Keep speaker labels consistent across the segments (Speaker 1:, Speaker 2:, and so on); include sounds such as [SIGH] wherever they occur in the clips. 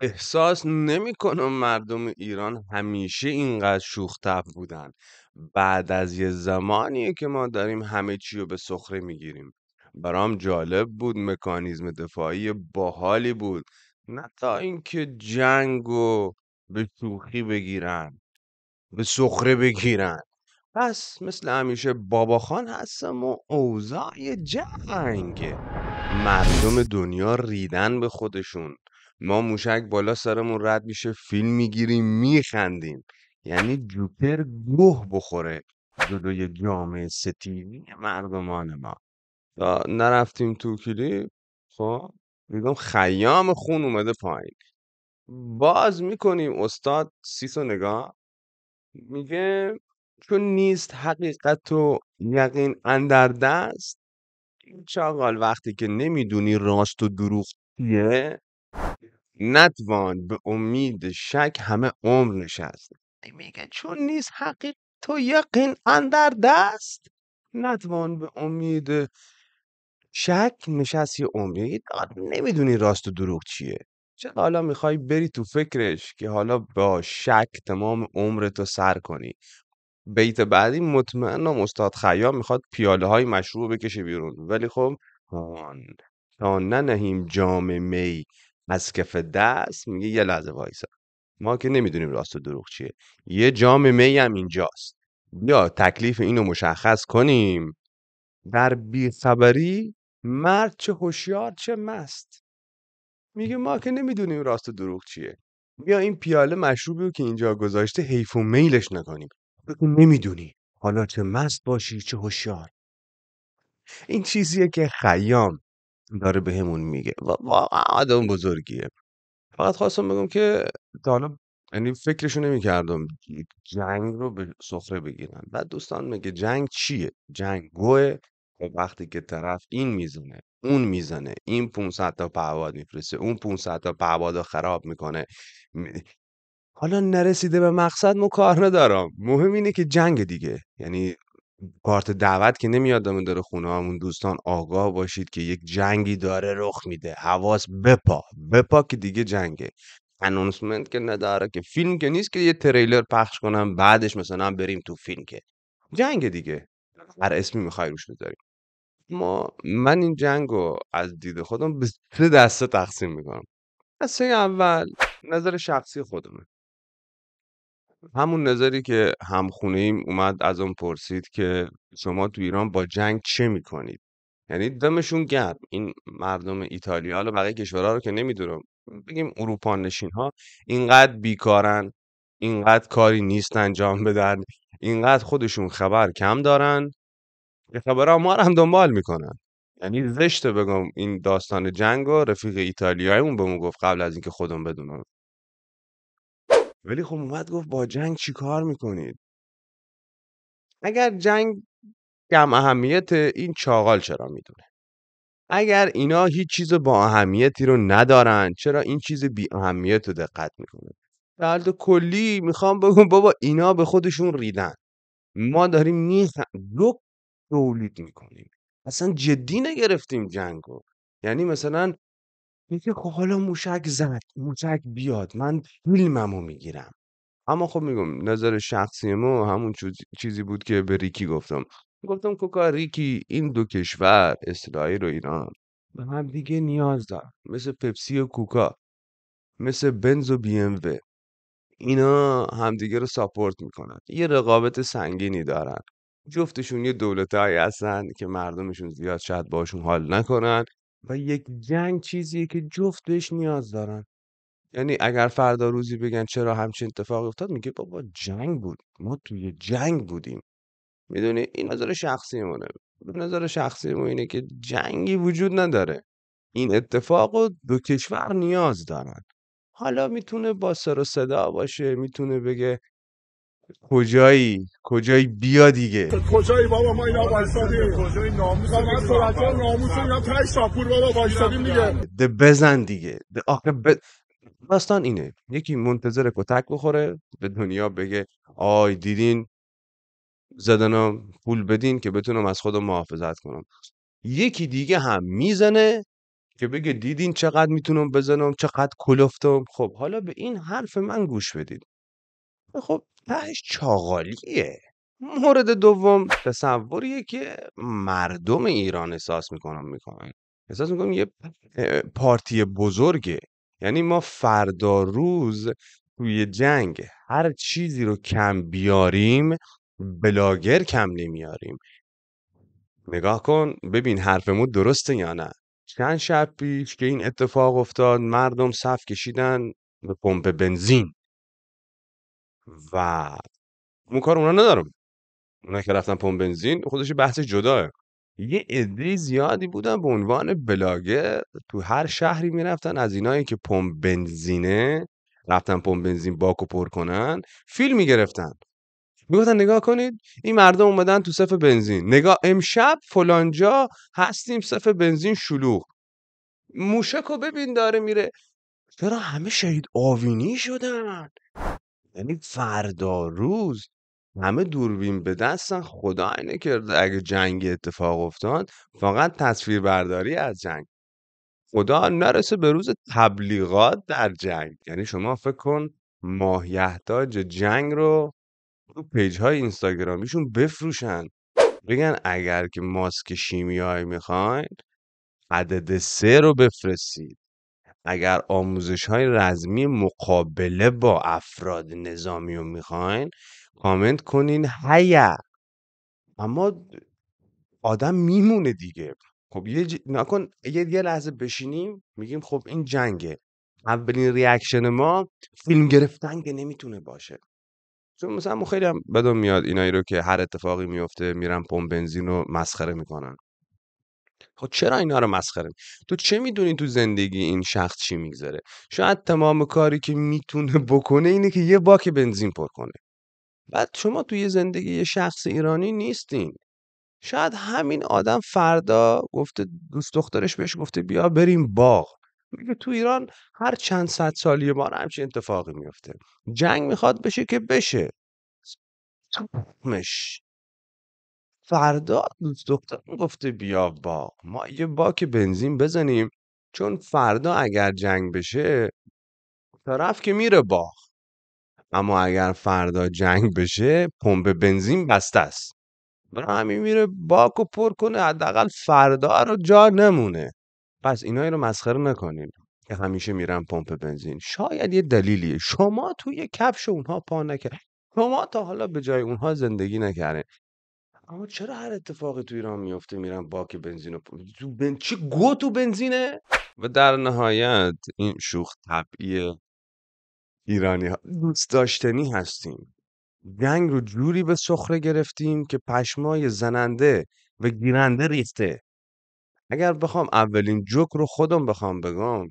Speaker 1: احساس نمیکنم مردم ایران همیشه اینقدر شوختف بودن. بعد از یه زمانیه که ما داریم همه چی رو به سخره میگیریم برام جالب بود مکانیزم دفاعی باحالی بود، نه تا اینکه جنگ و به شوخی بگیرن، به سخره بگیرن. پس مثل همیشه باباخوان هستم و اوضاع جنگ مردم دنیا ریدن به خودشون. ما موشک بالا سرمون رد میشه فیلم میگیریم میخندیم یعنی جوپر گوه بخوره جلوی جامعه ستیزی مردمان ما نرفتیم تو کلیپ خب میگم خیام خون اومده پایین باز میکنیم استاد سیسو نگاه میگه چون نیست حقیقت و یقین اندر دست این چاقال وقتی که نمیدونی راست و دروغ چیه نتوان به امید شک همه عمر نشست میگه چون نیست حقیق تو یقین اندر دست نتوان به امید شک نشستی یعنی امید نمیدونی راست و دروغ چیه چرا حالا میخوای بری تو فکرش که حالا با شک تمام عمرتو سر کنی بیت بعدی مطمئنم استاد خیام میخواد پیاله های مشروع بکشه بیرون ولی خب تا ننهیم جام می از کف دست میگه یه لحظه وایسا ما که نمیدونیم راست و دروغ چیه یه جام می هم اینجاست بیا تکلیف اینو مشخص کنیم در بیخبری مرد چه هوشیار چه مست میگه ما که نمیدونیم راست و دروغ چیه بیا این پیاله مشروبی رو که اینجا گذاشته حیف و میلش نکنیم بگو نمیدونی حالا چه مست باشی چه هوشیار این چیزیه که خیام داره بهمون میگه و واقعا آدم بزرگیه فقط خواستم بگم که تا حالا یعنی فکرشو نمیکردم جنگ رو به سخره بگیرن بعد دوستان میگه جنگ چیه جنگ گوه خب وقتی که طرف این میزنه اون میزنه این 500 تا پهباد میفرسته اون 500 تا پهباد خراب میکنه حالا نرسیده به مقصد ما کار ندارم مهم اینه که جنگ دیگه یعنی کارت دعوت که نمیاد دامه داره خونه همون دوستان آگاه باشید که یک جنگی داره رخ میده حواس بپا بپا که دیگه جنگه انونسمنت که نداره که فیلم که نیست که یه تریلر پخش کنم بعدش مثلا بریم تو فیلم که جنگ دیگه هر اسمی میخوای روش بذاریم ما من این جنگ رو از دید خودم به سه دسته تقسیم میکنم دسته اول نظر شخصی خودمه همون نظری که همخونه ایم اومد از اون پرسید که شما تو ایران با جنگ چه میکنید یعنی دمشون گرم این مردم ایتالیا حالا بقیه کشورها رو که نمیدونم بگیم اروپا نشین ها اینقدر بیکارن اینقدر کاری نیست انجام بدن اینقدر خودشون خبر کم دارن یه خبرها ما هم دنبال میکنن یعنی زشته بگم این داستان جنگ و رفیق ایتالیاییمون بهمون گفت قبل از اینکه خودم بدونم ولی خب اومد گفت با جنگ چیکار میکنید اگر جنگ کم اهمیت این چاغال چرا میدونه اگر اینا هیچ چیز با اهمیتی رو ندارن چرا این چیز بی اهمیت رو دقت میکنه در حالت کلی میخوام بگم بابا اینا به خودشون ریدن ما داریم میخن لک تولید میکنیم اصلا جدی نگرفتیم جنگ رو یعنی مثلا میگه خب حالا موشک زد موشک بیاد من فیلممو میگیرم اما خب میگم نظر شخصی ما همون چیزی بود که به ریکی گفتم گفتم کوکا خب ریکی این دو کشور اسرائیل و ایران به هم دیگه نیاز دار مثل پپسی و کوکا مثل بنز و بی ام و اینا همدیگه رو ساپورت میکنن یه رقابت سنگینی دارن جفتشون یه هایی هستن که مردمشون زیاد شاید باشون حال نکنن و یک جنگ چیزیه که جفت بهش نیاز دارن یعنی اگر فردا روزی بگن چرا همچین اتفاقی افتاد میگه بابا جنگ بود ما توی جنگ بودیم میدونی این نظر شخصی مونه نظر شخصی ما اینه که جنگی وجود نداره این اتفاق رو دو کشور نیاز دارن حالا میتونه با سر و صدا باشه میتونه بگه کجایی کجایی بیا دیگه کجایی بابا ما اینا وایسادیم کجایی ناموس من ناموس اینا شاپور بابا وایسادیم دیگه بزن دیگه ده آخه اینه یکی منتظر کتک بخوره به دنیا بگه آی دیدین زدنم پول بدین که بتونم از خودم محافظت کنم یکی دیگه هم میزنه که بگه دیدین چقدر میتونم بزنم چقدر کلفتم خب حالا به این حرف من گوش بدید خب تهش چاغالیه مورد دوم تصوریه که مردم ایران احساس میکنم میکنن احساس میکنم یه پارتی بزرگه یعنی ما فردا روز توی جنگ هر چیزی رو کم بیاریم بلاگر کم نمیاریم نگاه کن ببین حرفمون درسته یا نه چند شب پیش که این اتفاق افتاد مردم صف کشیدن به پمپ بنزین و اون کار اونا ندارم اونا که رفتن پمپ بنزین خودش بحث جداه یه عده زیادی بودن به عنوان بلاگر تو هر شهری میرفتن از اینایی که پمپ بنزینه رفتن پمپ بنزین باکو پر کنن فیلم میگرفتن میگفتن نگاه کنید این مردم اومدن تو صف بنزین نگاه امشب فلانجا هستیم صف بنزین شلوغ موشک رو ببین داره میره چرا همه شهید آوینی شدن یعنی فردا روز همه دوربین به دستن خدا اینه که اگه جنگ اتفاق افتاد فقط تصویر برداری از جنگ خدا نرسه به روز تبلیغات در جنگ یعنی شما فکر کن ماهیتاج جنگ رو تو پیج های اینستاگرامیشون بفروشن بگن اگر که ماسک شیمیایی میخواین عدد سه رو بفرستید اگر آموزش های رزمی مقابله با افراد نظامی رو میخواین کامنت کنین هیا اما آدم میمونه دیگه خب یه ج... نکن یه, لحظه بشینیم میگیم خب این جنگه اولین ریاکشن ما فیلم گرفتن که نمیتونه باشه چون مثلا خیلی هم بدم میاد اینایی رو که هر اتفاقی میفته میرن پمپ بنزین رو مسخره میکنن خب چرا اینا رو مسخره تو چه میدونی تو زندگی این شخص چی میگذاره؟ شاید تمام کاری که میتونه بکنه اینه که یه باک بنزین پر کنه بعد شما توی زندگی یه شخص ایرانی نیستین شاید همین آدم فردا گفته دوست دخترش بهش گفته بیا بریم باغ میگه تو ایران هر چند صد سالی یه بار همچین اتفاقی میفته جنگ میخواد بشه که بشه مش فردا دوست دخترم گفته بیا با ما یه باک بنزین بزنیم چون فردا اگر جنگ بشه طرف که میره باغ اما اگر فردا جنگ بشه پمپ بنزین بسته است برای همین میره باک و پر کنه حداقل فردا رو جا نمونه پس اینایی رو مسخره نکنین که همیشه میرن پمپ بنزین شاید یه دلیلیه شما توی کفش اونها پا نکرد شما تا حالا به جای اونها زندگی نکردین اما چرا هر اتفاقی تو ایران میفته میرن باک بنزین و بن... چی گو تو بنزینه و در نهایت این شوخ طبعی ایرانی ها دوست داشتنی هستیم جنگ رو جوری به سخره گرفتیم که پشمای زننده و گیرنده ریخته اگر بخوام اولین جوک رو خودم بخوام بگم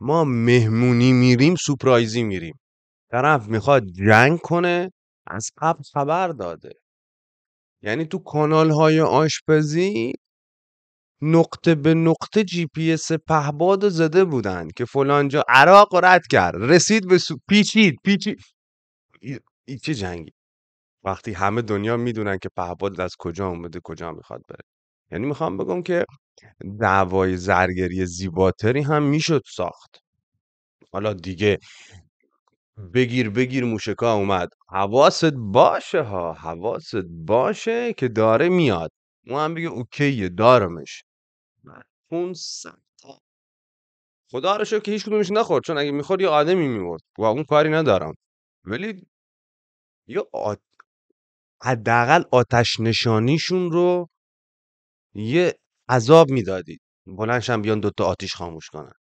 Speaker 1: ما مهمونی میریم سپرایزی میریم طرف میخواد جنگ کنه از قبل خبر داده یعنی تو کانال های آشپزی نقطه به نقطه جی پی اس پهباد زده بودن که فلان جا عراق رد کرد رسید به سو... پیچید پیچید چه جنگی وقتی همه دنیا میدونن که پهباد از کجا اومده کجا میخواد بره یعنی میخوام بگم که دعوای زرگری زیباتری هم میشد ساخت حالا دیگه بگیر بگیر موشکا اومد حواست باشه ها حواست باشه که داره میاد اون هم بگه اوکیه دارمش اون سمتا خدا رو که هیچ کدومش نخورد چون اگه میخورد یه آدمی میمورد و اون کاری ندارم ولی یه آت... آتش نشانیشون رو یه عذاب میدادید هم بیان دوتا آتیش خاموش کنن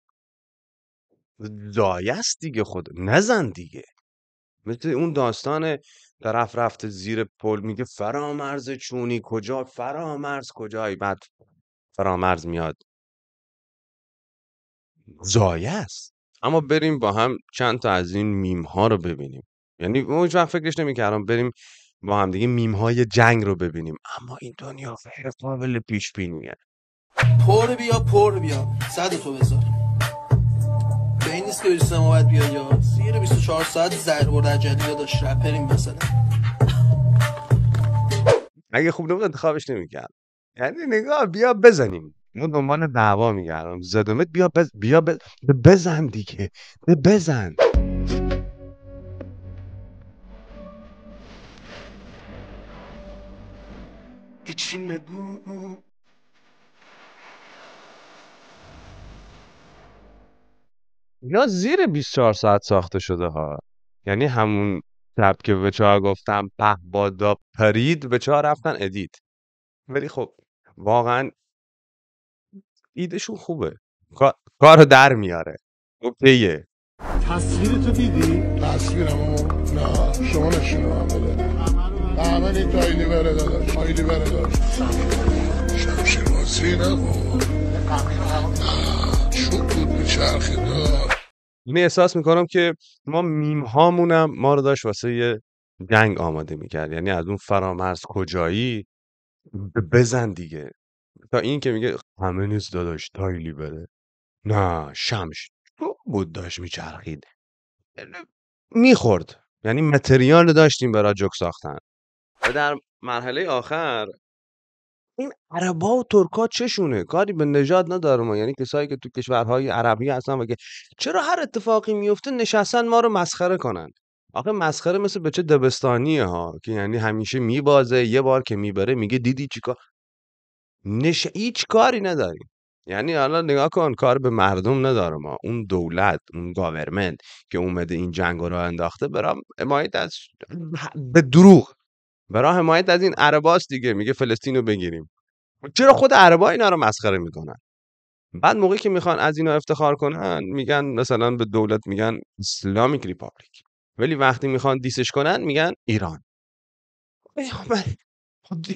Speaker 1: دایست دیگه خود نزن دیگه مثل اون داستان طرف رفته زیر پل میگه فرامرز چونی کجا فرامرز کجای؟ بعد فرامرز میاد زایست اما بریم با هم چند تا از این میم ها رو ببینیم یعنی اون وقت فکرش نمیکردم بریم با هم دیگه میم های جنگ رو ببینیم اما این دنیا غیر قابل پیش بینیه پر بیا پر بیا صد تو بذار هست که سه ما باید بیاد یا زیر 24 ساعت زهر جدی یا داشت رپریم مثلا اگه خوب نبود انتخابش نمیکرد یعنی نگاه بیا بزنیم من دنبال دعوا میگردم زدمت بیا بز... بیا بز... بزن دیگه بزن İçime اینا زیر 24 ساعت ساخته شده ها یعنی همون تب که به چهار گفتم په بادا پرید به چهار رفتن ادیت ولی خب واقعا ایدشون خوبه کارو در میاره اوکیه تصویر تو دیدی؟ تصویرمو نه شما نشونه هم بده همه نیت آیدی بره داداش آیدی بره داداش شمشه بازی نه بابا نه چون چرخی احساس میکنم که ما میم هامونم ما رو داشت واسه یه جنگ آماده میکرد یعنی از اون فرامرز کجایی بزن دیگه تا این که میگه همه نیست داداش تایلی بره نه شمش بود داشت میچرخید میخورد یعنی متریال داشتیم برای جک ساختن و در مرحله آخر این عربا و ترکا چشونه کاری به نژاد ندارم یعنی کسایی که تو کشورهای عربی هستن و چرا هر اتفاقی میفته نشستن ما رو مسخره کنن آخه مسخره مثل بچه دبستانی ها که یعنی همیشه میبازه یه بار که میبره میگه دیدی چیکار نش هیچ کاری نداریم یعنی حالا نگاه کن کار به مردم نداره ما اون دولت اون گاورمنت که اومده این جنگ رو انداخته برام حمایت از به دروغ برای حمایت از این عرباس دیگه میگه فلسطین رو بگیریم چرا خود عربا اینا رو مسخره میکنن بعد موقعی که میخوان از اینا افتخار کنن میگن مثلا به دولت میگن اسلامیک ریپابلیک ولی وقتی میخوان دیسش کنن میگن ایران خب، خب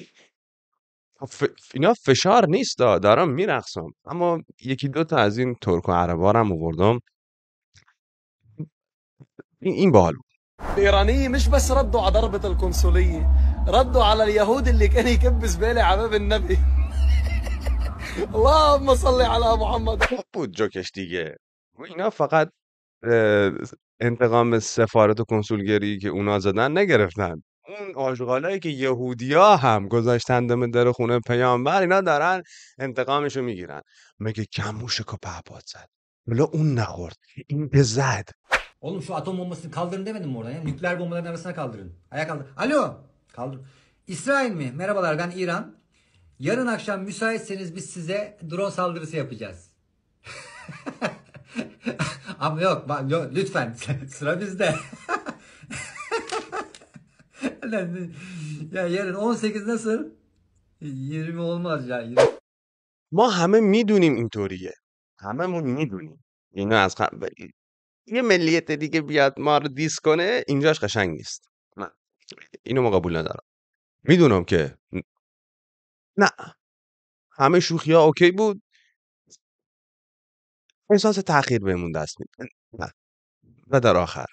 Speaker 1: خب، اینا فشار نیست دا دارم میرقصم اما یکی دو تا از این ترک و عربا هم آوردم این باحال الإيرانية مش بس ردوا على ضربة القنصلية ردوا على اليهود اللي كان يكب زبالة على باب النبي [LAUGHS] اللهم صل على محمد بود جوکش دیگه و اینا فقط انتقام سفارت و کنسولگری که اونا زدن نگرفتن اون آشغالایی که یهودیا هم گذاشتن دم در خونه پیامبر اینا دارن انتقامشو میگیرن مگه کموش که زد بلا اون نخورد این به زد Oğlum şu atom bombasını kaldırın demedim mi oradan ya? Nükleer bombaların arasına kaldırın. Ayağa kaldır. Alo. Kaldır. İsrail mi? Merhabalar ben İran. Yarın akşam müsaitseniz biz size drone saldırısı yapacağız. [LAUGHS] Ama yok, yok lütfen [LAUGHS] sıra bizde. [LAUGHS] ya yarın 18 nasıl? 20 olmaz ya. 20. ما همه میدونیم اینطوریه هممون میدونیم اینو از خ... یه ملیت دیگه بیاد ما رو دیس کنه اینجاش قشنگ نیست نه. اینو ما قبول ندارم میدونم که نه همه شوخی ها اوکی بود احساس تاخیر بهمون دست میده نه و در آخر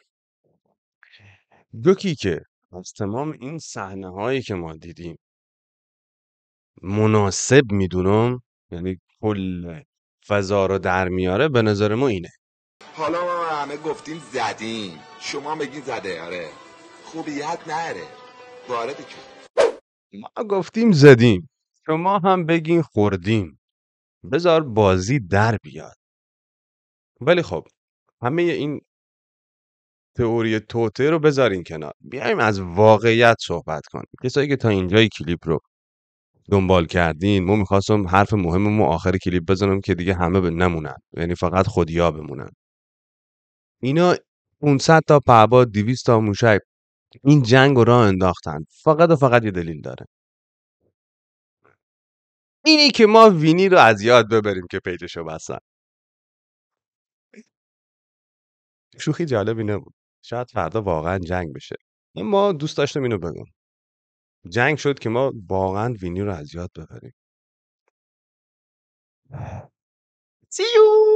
Speaker 1: دوکی که از تمام این صحنه هایی که ما دیدیم مناسب میدونم یعنی کل فضا رو در میاره به نظر ما اینه حالا ما همه گفتیم زدیم شما میگین زده آره خوبیت نره وارد ما گفتیم زدیم شما هم بگین خوردیم بذار بازی در بیاد ولی خب همه این تئوری توته رو بذارین کنار بیایم از واقعیت صحبت کنیم کسایی که تا اینجای کلیپ رو دنبال کردین ما میخواستم حرف مهم آخر کلیپ بزنم که دیگه همه به نمونن یعنی فقط خودیا بمونن اینا 500 تا پهباد 200 تا موشک این جنگ رو راه انداختن فقط و فقط یه دلیل داره اینی که ما وینی رو از یاد ببریم که پیجش رو بستن شوخی جالبی نبود شاید فردا واقعا جنگ بشه ما دوست داشتم اینو بگم جنگ شد که ما واقعا وینی رو از یاد ببریم See you!